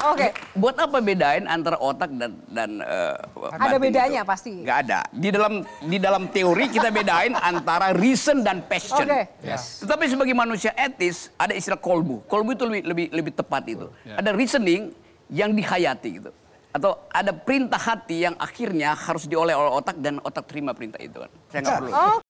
Oke. Okay. Buat apa bedain antara otak dan dan uh, Ada gitu? bedanya itu? pasti. Gak ada. Di dalam di dalam teori kita bedain antara reason dan passion. Oke. Okay. Yes. Tetapi sebagai manusia etis ada istilah kolbu. Kolbu itu lebih lebih lebih tepat itu. Oh, yeah. Ada reasoning yang dihayati gitu. Atau ada perintah hati yang akhirnya harus dioleh oleh otak dan otak terima perintah itu kan. Saya nggak perlu. Oh.